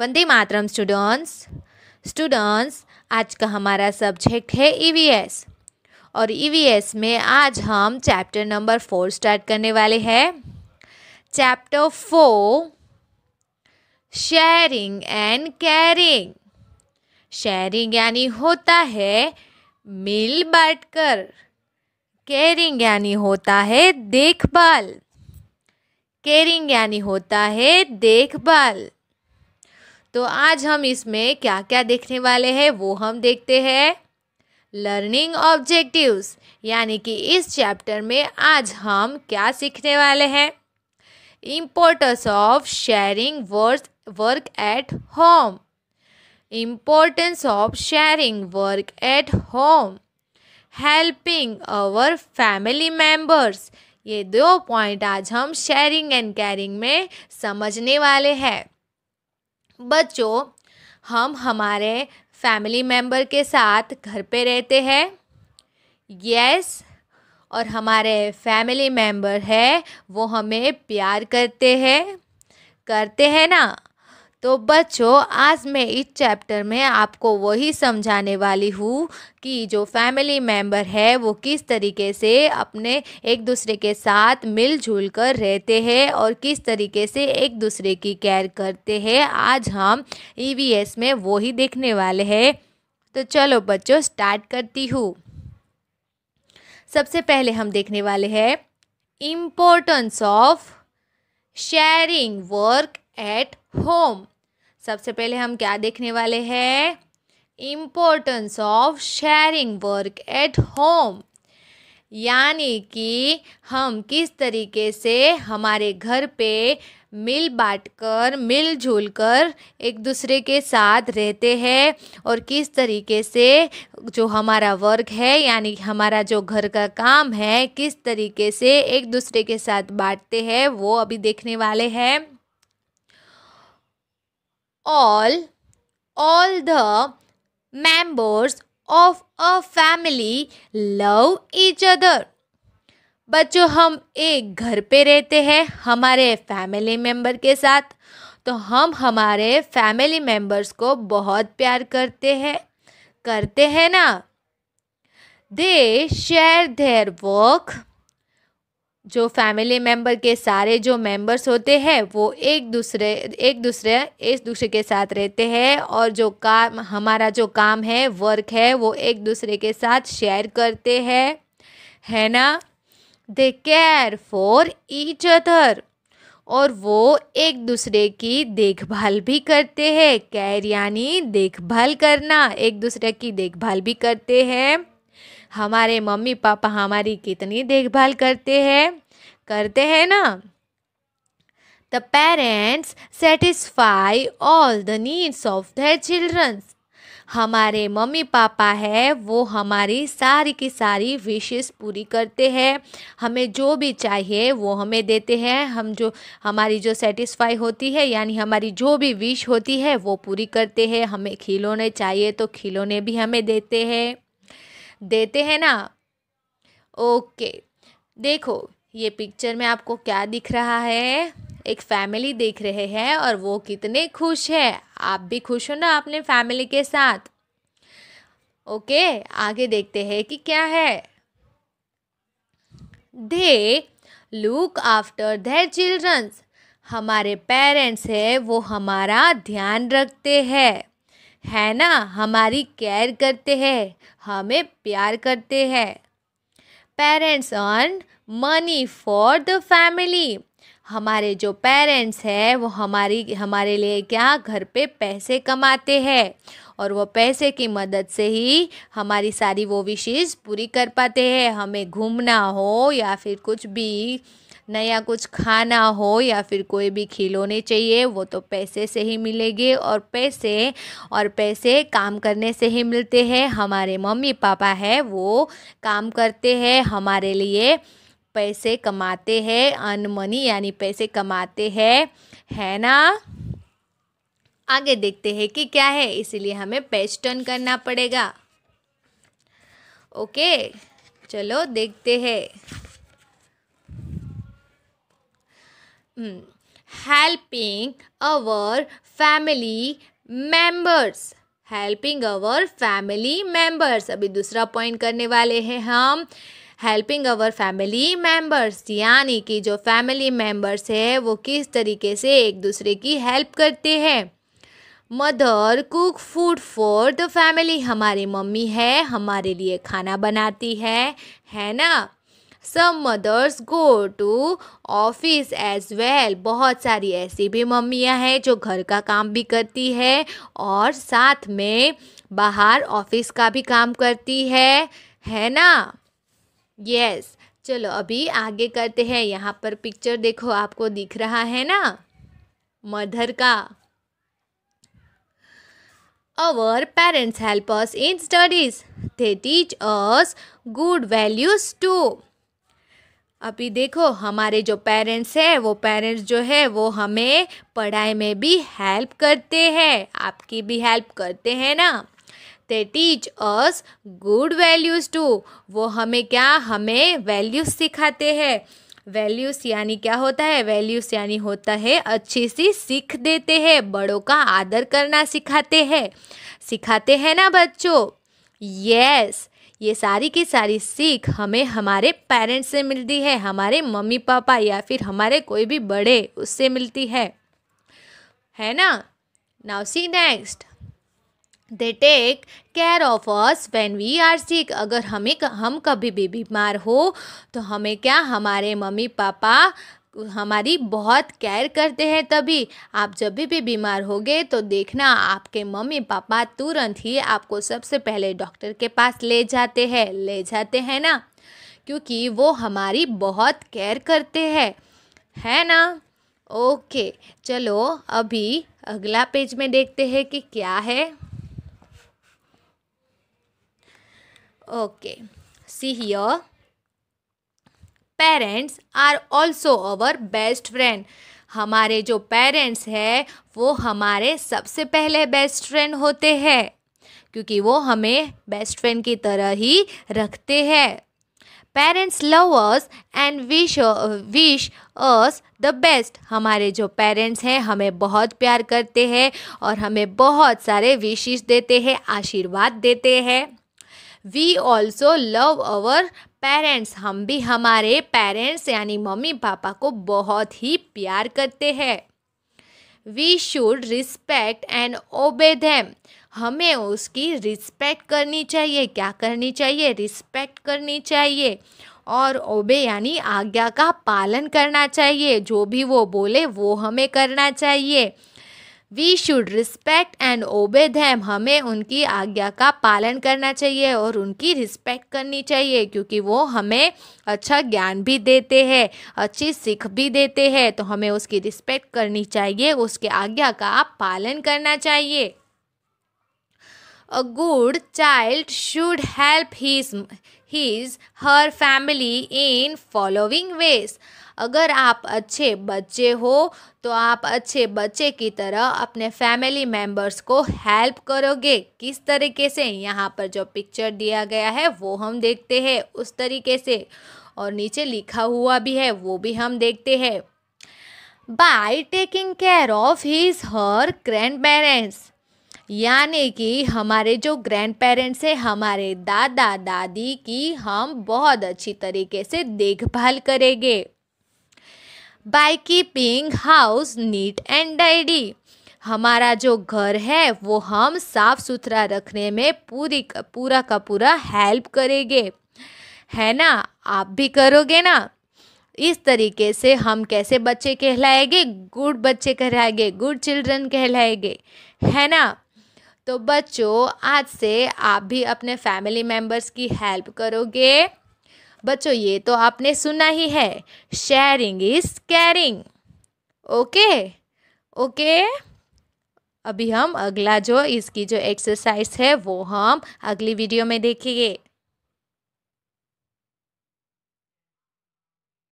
वंदे मातरम students students आज का हमारा सब्जेक्ट है ईवीएस e और ईवीएस e में आज हम चैप्टर नंबर फोर स्टार्ट करने वाले हैं chapter four sharing and caring sharing यानी होता है मिल बांटकर केयरिंग यानी होता है देखभाल केयरिंग यानी होता है देखभाल तो आज हम इसमें क्या क्या देखने वाले हैं वो हम देखते हैं लर्निंग ऑब्जेक्टिव्स यानी कि इस चैप्टर में आज हम क्या सीखने वाले हैं importance of sharing work work at home importance of sharing work at home helping our family members ये दो पॉइंट आज हम शेयरिंग एंड कैरिंग में समझने वाले हैं बच्चों हम हमारे फैमिली मेम्बर के साथ घर पे रहते हैं यस और हमारे फैमिली मेम्बर है वो हमें प्यार करते हैं करते हैं ना तो बच्चों आज मैं इस चैप्टर में आपको वही समझाने वाली हूँ कि जो फैमिली मेम्बर है वो किस तरीके से अपने एक दूसरे के साथ मिलजुल कर रहते हैं और किस तरीके से एक दूसरे की केयर करते हैं आज हम ईवीएस e में वही देखने वाले हैं तो चलो बच्चों स्टार्ट करती हूँ सबसे पहले हम देखने वाले हैं importance of sharing work at home सबसे पहले हम क्या देखने वाले हैं importance of sharing work at home यानी कि हम किस तरीके से हमारे घर पे मिल बाट कर मिलजुल कर एक दूसरे के साथ रहते हैं और किस तरीके से जो हमारा वर्क है यानी हमारा जो घर का काम है किस तरीके से एक दूसरे के साथ बांटते हैं वो अभी देखने वाले हैं all all the members of a family love each other बच्चों हम एक घर पे रहते हैं हमारे फैमिली मेम्बर के साथ तो हम हमारे फैमिली मेम्बर्स को बहुत प्यार करते हैं करते हैं ना दे शेयर देयर वर्क जो फैमिली मेम्बर के सारे जो मेंबर्स होते हैं वो एक दूसरे एक दूसरे एक दूसरे के साथ रहते हैं और जो काम हमारा जो काम है वर्क है वो एक दूसरे के साथ शेयर करते हैं है ना they care for each other और वो एक दूसरे की देखभाल भी करते हैं केयर यानी देखभाल करना एक दूसरे की देखभाल भी करते हैं हमारे मम्मी पापा हमारी कितनी देखभाल करते हैं करते हैं ना the parents satisfy all the needs of the childrens हमारे मम्मी पापा है वो हमारी सारी की सारी विशेष पूरी करते हैं हमें जो भी चाहिए वो हमें देते हैं हम जो हमारी जो सेटिस्फाई होती है यानी हमारी जो भी विश होती है वो पूरी करते हैं हमें खिलौने चाहिए तो खिलौने भी हमें देते हैं देते हैं ना ओके देखो ये पिक्चर में आपको क्या दिख रहा है एक फैमिली देख रहे हैं और वो कितने खुश है आप भी खुश हो ना अपने फैमिली के साथ ओके आगे देखते हैं कि क्या है they look after their childrens हमारे पेरेंट्स है वो हमारा ध्यान रखते हैं है ना हमारी केयर करते हैं हमें प्यार करते हैं parents earn money for the family हमारे जो पेरेंट्स हैं वो हमारी हमारे लिए क्या घर पे पैसे कमाते हैं और वो पैसे की मदद से ही हमारी सारी वो विशेष पूरी कर पाते हैं हमें घूमना हो या फिर कुछ भी नया कुछ खाना हो या फिर कोई भी खिलौने चाहिए वो तो पैसे से ही मिलेंगे और पैसे और पैसे काम करने से ही मिलते हैं हमारे मम्मी पापा है वो काम करते हैं हमारे लिए पैसे कमाते हैं अन मनी यानी पैसे कमाते हैं है ना आगे देखते हैं कि क्या है इसीलिए हमें पेज टर्न करना पड़ेगा ओके चलो देखते हैं helping our family members helping our family members अभी दूसरा पॉइंट करने वाले हैं हम हेल्पिंग अवर फैमिली मेंबर्स यानी कि जो फैमिली मेंबर्स है वो किस तरीके से एक दूसरे की हेल्प करते हैं mother cook food for the family हमारी मम्मी है हमारे लिए खाना बनाती है है ना some mothers go to office as well बहुत सारी ऐसी भी मम्मियाँ हैं जो घर का काम भी करती है और साथ में बाहर ऑफिस का भी काम करती है है ना यस yes. चलो अभी आगे करते हैं यहाँ पर पिक्चर देखो आपको दिख रहा है ना मदर का our parents help us in studies they teach us good values too अभी देखो हमारे जो पेरेंट्स हैं वो पेरेंट्स जो है वो हमें पढ़ाई में भी हेल्प करते हैं आपकी भी हेल्प करते हैं ना they teach us good values too वो हमें क्या हमें वैल्यूज़ सिखाते हैं वैल्यूज़ यानी क्या होता है वैल्यूज़ यानी होता है अच्छी सी सीख देते हैं बड़ों का आदर करना सिखाते हैं सिखाते हैं ना बच्चों यस yes. ये सारी की सारी सीख हमें हमारे पेरेंट्स से मिलती है हमारे मम्मी पापा या फिर हमारे कोई भी बड़े उससे मिलती है है ना now see next they take care of us when we are sick अगर हमें हम कभी भी बीमार हो तो हमें क्या हमारे मम्मी पापा हमारी बहुत केयर करते हैं तभी आप जब भी भी बीमार हो गए तो देखना आपके मम्मी पापा तुरंत ही आपको सबसे पहले डॉक्टर के पास ले जाते हैं ले जाते हैं ना क्योंकि वो हमारी बहुत केयर करते हैं है ना ओके चलो अभी अगला पेज में देखते हैं कि क्या है okay see here parents are also our best friend हमारे जो पेरेंट्स हैं वो हमारे सबसे पहले बेस्ट फ्रेंड होते हैं क्योंकि वो हमें बेस्ट फ्रेंड की तरह ही रखते हैं parents love us and wish wish us the best हमारे जो पेरेंट्स हैं हमें बहुत प्यार करते हैं और हमें बहुत सारे विशेष देते हैं आशीर्वाद देते हैं we also love our parents हम भी हमारे पेरेंट्स यानी मम्मी पापा को बहुत ही प्यार करते हैं we should respect and obey them हमें उसकी रिस्पेक्ट करनी चाहिए क्या करनी चाहिए रिस्पेक्ट करनी चाहिए और ओबे यानी आज्ञा का पालन करना चाहिए जो भी वो बोले वो हमें करना चाहिए वी शुड रिस्पेक्ट एंड ओबे धैम हमें उनकी आज्ञा का पालन करना चाहिए और उनकी रिस्पेक्ट करनी चाहिए क्योंकि वो हमें अच्छा ज्ञान भी देते हैं अच्छी सीख भी देते हैं तो हमें उसकी रिस्पेक्ट करनी चाहिए उसके आज्ञा का पालन करना चाहिए a good child should help his his her family in following ways अगर आप अच्छे बच्चे हो तो आप अच्छे बच्चे की तरह अपने फैमिली मेम्बर्स को हेल्प करोगे किस तरीके से यहाँ पर जो पिक्चर दिया गया है वो हम देखते हैं उस तरीके से और नीचे लिखा हुआ भी है वो भी हम देखते हैं by taking care of his her grandparents यानी कि हमारे जो ग्रैंड पेरेंट्स हैं हमारे दादा दादी की हम बहुत अच्छी तरीके से देखभाल करेंगे by keeping house neat and tidy हमारा जो घर है वो हम साफ सुथरा रखने में पूरी पूरा का पूरा हेल्प करेंगे है ना आप भी करोगे ना इस तरीके से हम कैसे बच्चे कहलाएंगे गुड बच्चे कहलाएंगे गुड चिल्ड्रन कहलाएंगे है ना तो बच्चों आज से आप भी अपने फैमिली मेम्बर्स की हेल्प करोगे बच्चों ये तो आपने सुना ही है sharing is caring okay okay अभी हम अगला जो इसकी जो एक्सरसाइज है वो हम अगली वीडियो में देखेंगे